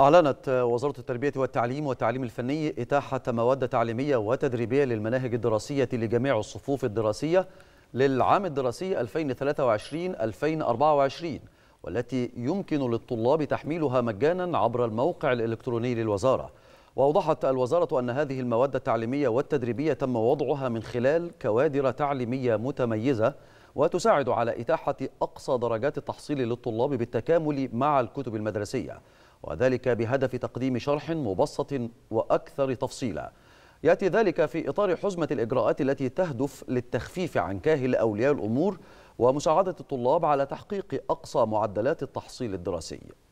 أعلنت وزارة التربية والتعليم والتعليم الفني إتاحة مواد تعليمية وتدريبية للمناهج الدراسية لجميع الصفوف الدراسية للعام الدراسي 2023-2024 والتي يمكن للطلاب تحميلها مجانا عبر الموقع الإلكتروني للوزارة وأوضحت الوزارة أن هذه المواد التعليمية والتدريبية تم وضعها من خلال كوادر تعليمية متميزة وتساعد على إتاحة أقصى درجات التحصيل للطلاب بالتكامل مع الكتب المدرسية وذلك بهدف تقديم شرح مبسط وأكثر تفصيلا يأتي ذلك في إطار حزمة الإجراءات التي تهدف للتخفيف عن كاهل أولياء الأمور ومساعدة الطلاب على تحقيق أقصى معدلات التحصيل الدراسي